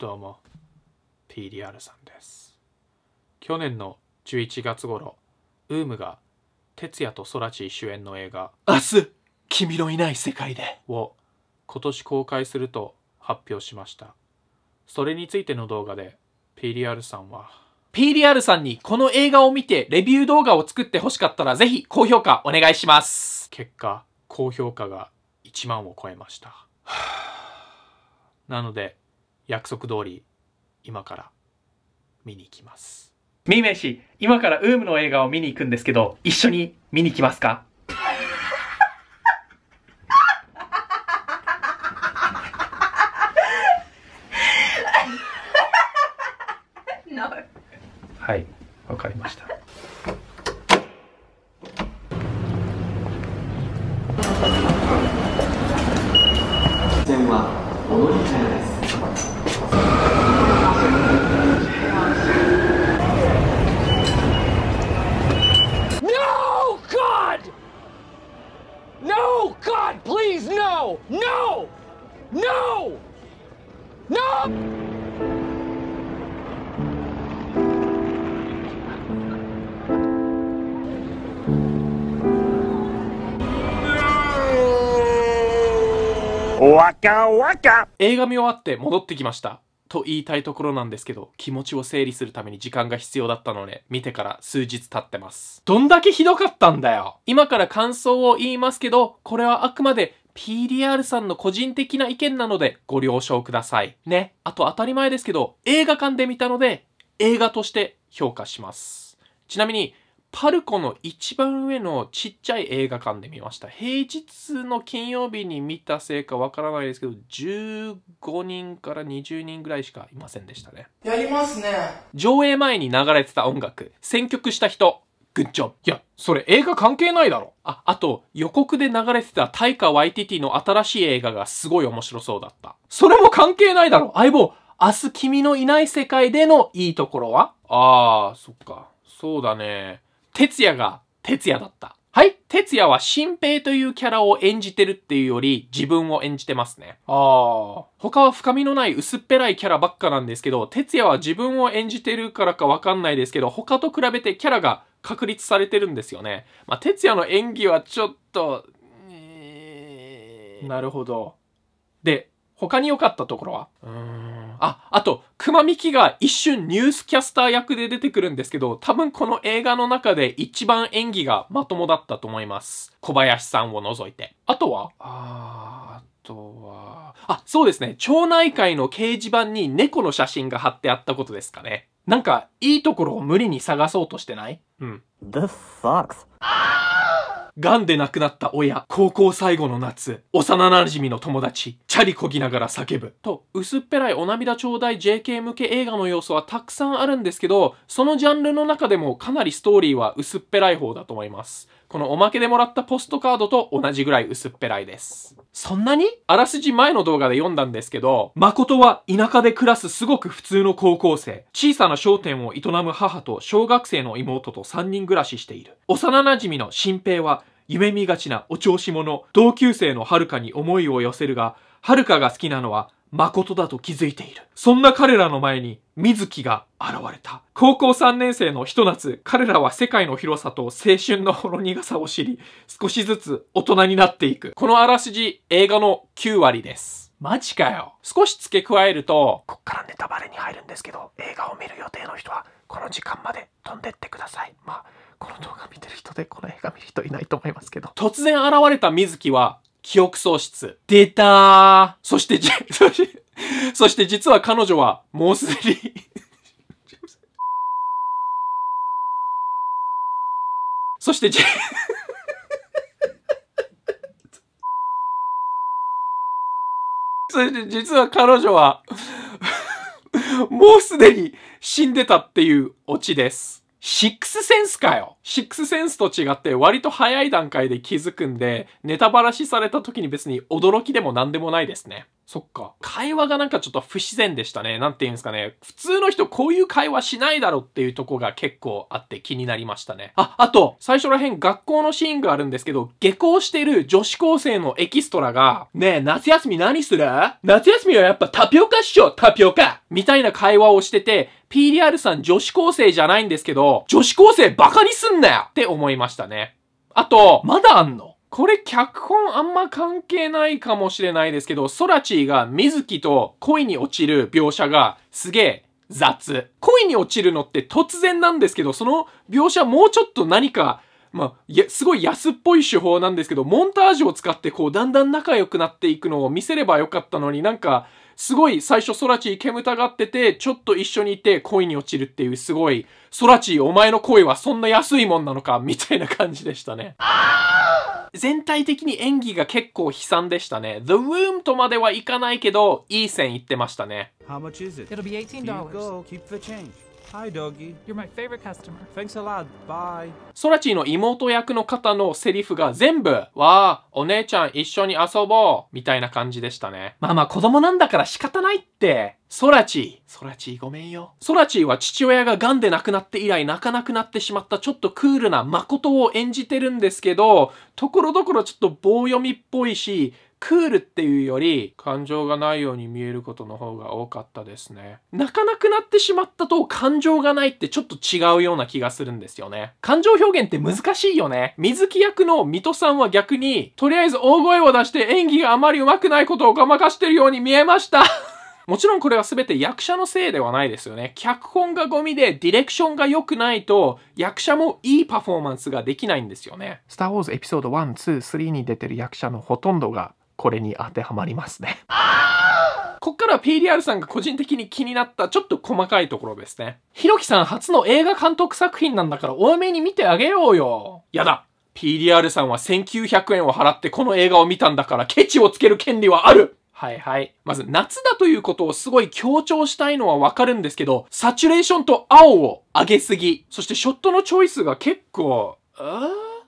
どうも PDR さんです去年の11月頃ウームが哲也とソラチ主演の映画「明日君のいない世界で」を今年公開すると発表しましたそれについての動画で PDR さんは PDR さんにこの映画を見てレビュー動画を作ってほしかったらぜひ高評価お願いします結果高評価が1万を超えましたなので約束通り今から見に行きますミーメイ氏今からウームの映画を見に行くんですけど一緒に見に行きますか はいわかりました No God! No! God! Please, no! No! No! No! わかわか映画見終わって戻ってきましたと言いたいところなんですけど気持ちを整理するために時間が必要だったので見てから数日経ってますどんだけひどかったんだよ今から感想を言いますけどこれはあくまで PDR さんの個人的な意見なのでご了承くださいねあと当たり前ですけど映画館で見たので映画として評価しますちなみにパルコの一番上のちっちゃい映画館で見ました。平日の金曜日に見たせいかわからないですけど、15人から20人ぐらいしかいませんでしたね。やりますね。上映前に流れてた音楽、選曲した人、グッジョブ。いや、それ映画関係ないだろ。あ、あと、予告で流れてたタイカ・ワイティティの新しい映画がすごい面白そうだった。それも関係ないだろ。相棒、明日君のいない世界でのいいところはああ、そっか。そうだね。哲也が哲也だった。はい。哲也は新平というキャラを演じてるっていうより自分を演じてますね。ああ。他は深みのない薄っぺらいキャラばっかなんですけど、哲也は自分を演じてるからかわかんないですけど、他と比べてキャラが確立されてるんですよね。まあ、哲也の演技はちょっと、なるほど。で、他に良かったところはうーん。あ、あと、熊美希が一瞬ニュースキャスター役で出てくるんですけど、多分この映画の中で一番演技がまともだったと思います。小林さんを除いて。あとはああとは、あ、そうですね。町内会の掲示板に猫の写真が貼ってあったことですかね。なんか、いいところを無理に探そうとしてないうん。This sucks. 癌で亡くなった親、高校最後の夏、幼馴染の友達、チャリこぎながら叫ぶ。と、薄っぺらいお涙ちょうだい JK 向け映画の要素はたくさんあるんですけど、そのジャンルの中でもかなりストーリーは薄っぺらい方だと思います。このおまけでもらったポストカードと同じぐらい薄っぺらいです。そんなにあらすじ前の動画で読んだんですけど、誠は田舎で暮らすすごく普通の高校生、小さな商店を営む母と小学生の妹と3人暮らししている。幼馴染の新平は夢見がちなお調子者、同級生のはるかに思いを寄せるが、はるかが好きなのは誠だと気づいている。そんな彼らの前に水木が現れた。高校3年生のひと夏、彼らは世界の広さと青春のほろ苦さを知り、少しずつ大人になっていく。このあらすじ、映画の9割です。マジかよ。少し付け加えると、こっからネタバレに入るんですけど、映画を見る予定の人は、この時間まで飛んでってください。まあ、この動画見てる人で、この映画見る人いないと思いますけど。突然現れた水木は、記憶喪失。出たー。そして、そしてそして実は彼女はもうすでに そして、そして実は彼女は もうすでに死んでたっていうオチです。シックスセンスかよシックスセンスと違って割と早い段階で気づくんで、ネタバラシされた時に別に驚きでも何でもないですね。そっか。会話がなんかちょっと不自然でしたね。なんて言うんですかね。普通の人こういう会話しないだろっていうとこが結構あって気になりましたね。あ、あと、最初ら辺学校のシーンがあるんですけど、下校してる女子高生のエキストラが、ねえ、夏休み何する夏休みはやっぱタピオカっしょタピオカみたいな会話をしてて、PDR さん女子高生じゃないんですけど、女子高生バカにすんなよって思いましたね。あと、まだあんのこれ脚本あんま関係ないかもしれないですけど、ソラチーが水木と恋に落ちる描写がすげえ雑。恋に落ちるのって突然なんですけど、その描写もうちょっと何か、まあ、すごい安っぽい手法なんですけど、モンタージュを使ってこう、だんだん仲良くなっていくのを見せればよかったのになんか、すごい最初ソラチー煙たがってて、ちょっと一緒にいて恋に落ちるっていうすごい、ソラチーお前の恋はそんな安いもんなのか、みたいな感じでしたね。全体的に演技が結構悲惨でしたね。The Room とまではいかないけど、いい線いってましたね。How much is it? It'll be $18. Hi, doggy. You're my favorite customer. Thanks a lot. Bye. ソラチーの妹役の方のセリフが全部、わあ、お姉ちゃん一緒に遊ぼうみたいな感じでしたね。まあまあ子供なんだから仕方ないって。ソラチー。ソラチーごめんよ。ソラチーは父親が癌で亡くなって以来泣かなくなってしまったちょっとクールな誠を演じてるんですけど、ところどころちょっと棒読みっぽいし、クールっていうより感情がないように見えることの方が多かったですね。泣かなくなってしまったと感情がないってちょっと違うような気がするんですよね。感情表現って難しいよね。水木役の水戸さんは逆に、とりあえず大声を出して演技があまり上手くないことをごまかしてるように見えました もちろんこれは全て役者のせいではないですよね。脚本がゴミでディレクションが良くないと役者もいいパフォーマンスができないんですよね。スター・ウォーズエピソード1、2、3に出てる役者のほとんどがこれに当てはまりますね。こっからは PDR さんが個人的に気になったちょっと細かいところですね。ひろきさん初の映画監督作品なんだから多めに見てあげようよ。やだ !PDR さんは1900円を払ってこの映画を見たんだからケチをつける権利はあるはいはい。まず夏だということをすごい強調したいのはわかるんですけど、サチュレーションと青を上げすぎ。そしてショットのチョイスが結構、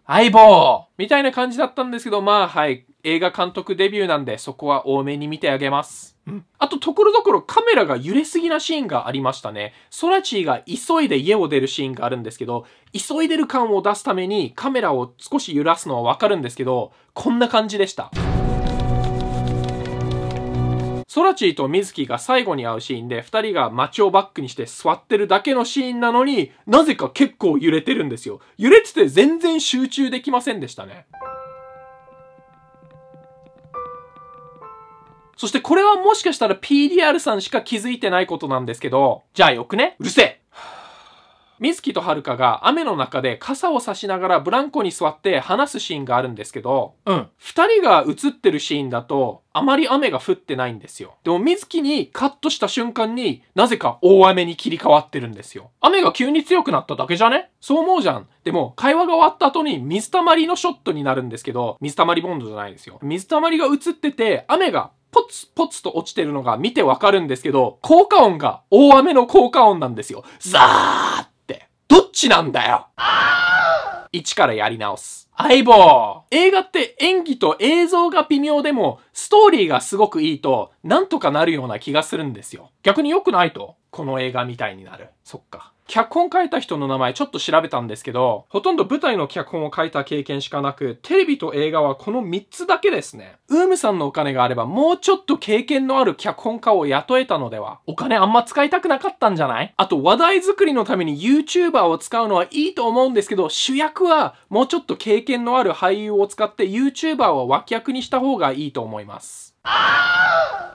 相棒みたいな感じだったんですけど、まあはい。映画監督デビューなんでそこは多めに見てあげます。うん、あと、ところどころカメラが揺れすぎなシーンがありましたね。ソラチーが急いで家を出るシーンがあるんですけど、急いでる感を出すためにカメラを少し揺らすのはわかるんですけど、こんな感じでした。ソラチーとミズキが最後に会うシーンで、二人が街をバックにして座ってるだけのシーンなのになぜか結構揺れてるんですよ。揺れてて全然集中できませんでしたね。そしてこれはもしかしたら PDR さんしか気づいてないことなんですけど、じゃあよくねうるせえ水木と遥が雨の中で傘を差しながらブランコに座って話すシーンがあるんですけど、うん。二人が映ってるシーンだと、あまり雨が降ってないんですよ。でも水木にカットした瞬間になぜか大雨に切り替わってるんですよ。雨が急に強くなっただけじゃねそう思うじゃん。でも会話が終わった後に水たまりのショットになるんですけど、水たまりボンドじゃないですよ。水たまりが映ってて雨がポツポツと落ちてるのが見てわかるんですけど、効果音が大雨の効果音なんですよ。ザーって。どっちなんだよ一からやり直す。相棒映画って演技と映像が微妙でも、ストーリーがすごくいいと、なんとかなるような気がするんですよ。逆に良くないとこの映画みたいになる。そっか。脚本書いた人の名前ちょっと調べたんですけど、ほとんど舞台の脚本を書いた経験しかなく、テレビと映画はこの3つだけですね。ウームさんのお金があれば、もうちょっと経験のある脚本家を雇えたのでは、お金あんま使いたくなかったんじゃないあと話題作りのために YouTuber を使うのはいいと思うんですけど、主役はもうちょっと経験のある俳優を使って YouTuber を脇役にした方がいいと思います。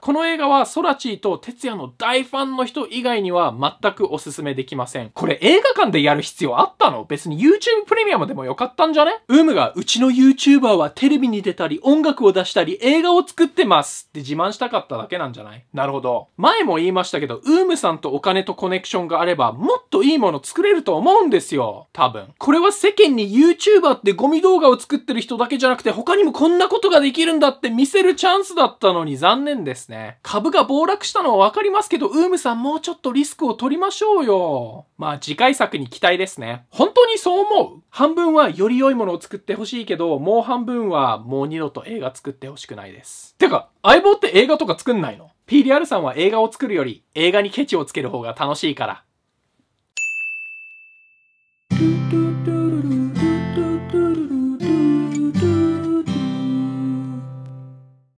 この映画はソラチーと哲也の大ファンの人以外には全くおすすめできません。これ映画館でやる必要あったの別に YouTube プレミアムでもよかったんじゃねウームがうちの YouTuber はテレビに出たり音楽を出したり映画を作ってますって自慢したかっただけなんじゃないなるほど。前も言いましたけど、ウームさんとお金とコネクションがあればもっといいもの作れると思うんですよ。多分。これは世間に YouTuber ってゴミ動画を作ってる人だけじゃなくて他にもこんなことができるんだって見せるチャンスだった。ったのに残念ですね。株が暴落したのはわかりますけど、ウームさんもうちょっとリスクを取りましょうよ。まあ次回作に期待ですね。本当にそう思う半分はより良いものを作ってほしいけど、もう半分はもう二度と映画作ってほしくないです。てか、相棒って映画とか作んないの ?PDR さんは映画を作るより映画にケチをつける方が楽しいから。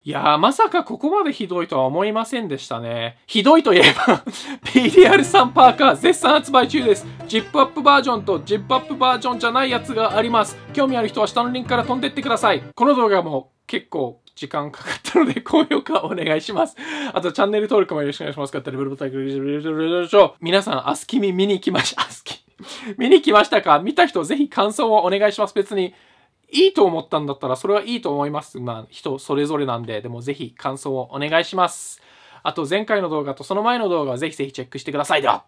いやー、まさかここまでひどいとは思いませんでしたね。ひどいといえば PDR3 パーカー絶賛発売中です。ジップアップバージョンとジップアップバージョンじゃないやつがあります。興味ある人は下のリンクから飛んでってください。この動画も結構時間かかったので、高評価お願いします。あと、チャンネル登録もよろしくお願いします。かったら、ブルボタン、ブル皆さん、アスキミ見にきました。アスキ。見に来ましたか見た人、ぜひ感想をお願いします。別に、いいと思ったんだったらそれはいいと思います。まあ人それぞれなんで、でもぜひ感想をお願いします。あと前回の動画とその前の動画はぜひぜひチェックしてください。では